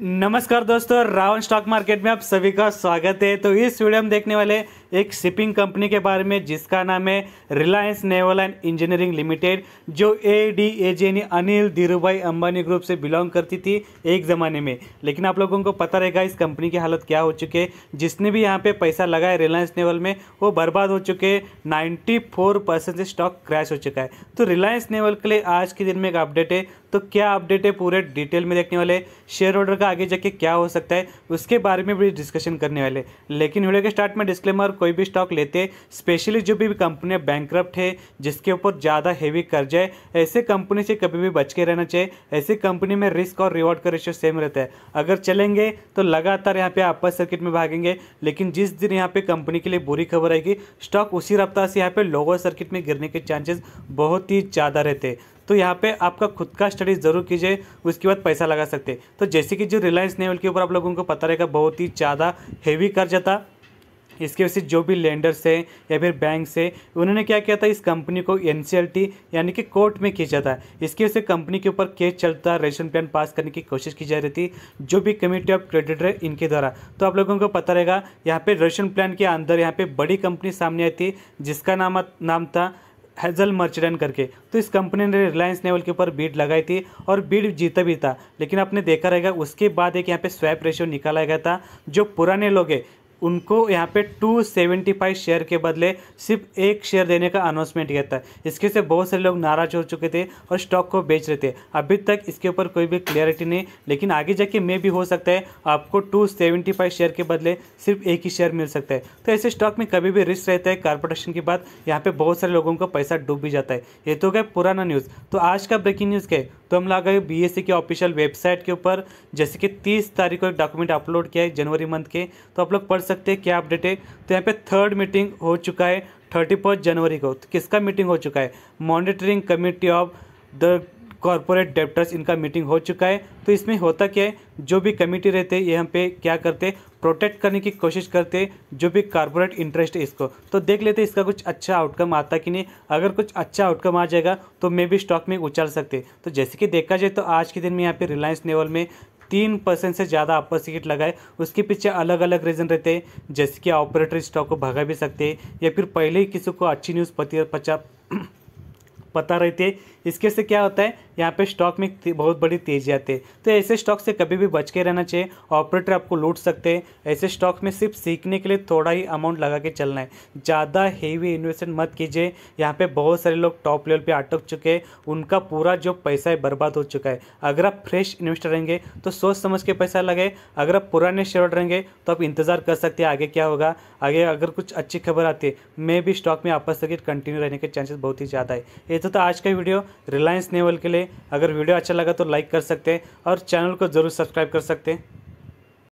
नमस्कार दोस्तों Ravan stock market में आप सभी का स्वागत है तो इस वीडियो में देखने वाले एक शिपिंग कंपनी के बारे में जिसका नाम है Reliance naval and engineering limited जो ए डी ए जे यानी अनिल धीरूभाई अंबानी ग्रुप से बिलोंग करती थी एक ज़माने में लेकिन आप लोगों को पता रहेगा इस कंपनी की हालत क्या हो चुकी है जिसने भी यहाँ पर पैसा लगाया है रिलायंस नेवल में वो बर्बाद हो चुके हैं ninety four percent stock crash हो चुका है तो रिलायंस नेवल के लिए आज के दिन में एक अपडेट है तो क्या अपडेट है पूरे डिटेल में देखने वाले शेयर होल्डर का का आगे जाके क्या हो सकता है उसके बारे में भी डिस्कशन करने वाले लेकिन वीडियो के स्टार्ट में डिस्क्लेमर कोई भी स्टॉक लेते स्पेशली जो भी कंपनियाँ बैंक है जिसके ऊपर ज़्यादा हैवी कर्जा है ऐसे कंपनी से कभी भी बच के रहना चाहिए ऐसी कंपनी में रिस्क और रिवॉर्ड का रेशियो सेम रहता है अगर चलेंगे तो लगातार यहाँ पे अपर सर्किट में भागेंगे लेकिन जिस दिन यहाँ पे कंपनी के लिए बुरी खबर आएगी स्टॉक उसी रफ्तार से यहाँ पे लोअर सर्किट में गिरने के चांसेस बहुत ही ज़्यादा रहते हैं तो यहाँ पे आपका खुद का स्टडी ज़रूर कीजिए उसके बाद पैसा लगा सकते हैं तो जैसे कि जो रिलायंस नेवल के ऊपर आप लोगों को पता रहेगा बहुत ही ज़्यादा हैवी कर था इसके वजह से जो भी लेंडर्स हैं या फिर बैंक से उन्होंने क्या किया था इस कंपनी को एन यानी कि कोर्ट में खींचा था इसकी वजह से कंपनी के ऊपर केस चलता रेशन प्लान पास करने की कोशिश की जा रही थी जो भी कमिटी ऑफ क्रेडिटर है इनके द्वारा तो आप लोगों को पता रहेगा यहाँ पे रेशन प्लान के अंदर यहाँ पे बड़ी कंपनी सामने आई थी जिसका नाम नाम था हेजल मर्चेंट करके तो इस कंपनी ने रिलायंस नेवल के ऊपर बीड लगाई थी और बीड जीता भी था लेकिन आपने देखा रहेगा उसके बाद एक यहाँ पे स्वैप रेशियो निकाला गया था जो पुराने लोग हैं उनको यहाँ पे 275 शेयर के बदले सिर्फ एक शेयर देने का अनाउंसमेंट किया था इसके से बहुत सारे लोग नाराज हो चुके थे और स्टॉक को बेच रहे थे अभी तक इसके ऊपर कोई भी क्लियरिटी नहीं लेकिन आगे जाके मे भी हो सकता है आपको 275 शेयर के बदले सिर्फ एक ही शेयर मिल सकता है तो ऐसे स्टॉक में कभी भी रिस्क रहता है कारपोरेशन के बाद यहाँ पर बहुत सारे लोगों का पैसा डूब भी जाता है ये तो क्या पुराना न्यूज़ तो आज का ब्रेकिंग न्यूज़ क्या है तो हम लाग गए सी के ऑफिशियल वेबसाइट के ऊपर जैसे कि तीस तारीख को एक डॉक्यूमेंट अपलोड किया है जनवरी मंथ के तो आप लोग पढ़ सकते हैं क्या अपडेट है तो यहाँ पे थर्ड मीटिंग हो चुका है थर्टी फर्स्ट जनवरी को तो किसका मीटिंग हो चुका है monitoring committee of the corporate debtors इनका मीटिंग हो चुका है तो इसमें होता क्या है जो भी कमेटी रहते हैं यहाँ पे क्या करते प्रोटेक्ट करने की कोशिश करते जो भी कॉरपोरेट इंटरेस्ट है इसको तो देख लेते इसका कुछ अच्छा आउटकम आता कि नहीं अगर कुछ अच्छा आउटकम आ जाएगा तो मे भी स्टॉक में उछाल सकते तो जैसे कि देखा जाए तो आज के दिन में यहाँ पर रिलायंस नेवल में तीन परसेंट से ज़्यादा अपर सीट लगाए उसके पीछे अलग अलग रीज़न रहते हैं जैसे कि ऑपरेटर स्टॉक को भगा भी सकते हैं या फिर पहले ही किसी को अच्छी न्यूज़ पचास पता रहती है इसके से क्या होता है यहाँ पे स्टॉक में बहुत बड़ी तेजी आती है तो ऐसे स्टॉक से कभी भी बच के रहना चाहिए ऑपरेटर आपको लूट सकते हैं ऐसे स्टॉक में सिर्फ सीखने के लिए थोड़ा ही अमाउंट लगा के चलना है ज़्यादा हेवी इन्वेस्टमेंट मत कीजिए यहाँ पे बहुत सारे लोग टॉप लेवल पे अटक चुके हैं उनका पूरा जो पैसा है बर्बाद हो चुका है अगर आप फ्रेश इन्वेस्टर रहेंगे तो सोच समझ के पैसा लगे अगर आप पुराने शेयर रहेंगे तो आप इंतज़ार कर सकते हैं आगे क्या होगा आगे अगर कुछ अच्छी खबर आती है मे भी स्टॉक में आपस तक कंटिन्यू रहने के चांसेस बहुत ही ज़्यादा है ये तो तो था आज का वीडियो रिलायंस नेवल के लिए अगर वीडियो अच्छा लगा तो लाइक कर सकते हैं और चैनल को ज़रूर सब्सक्राइब कर सकते हैं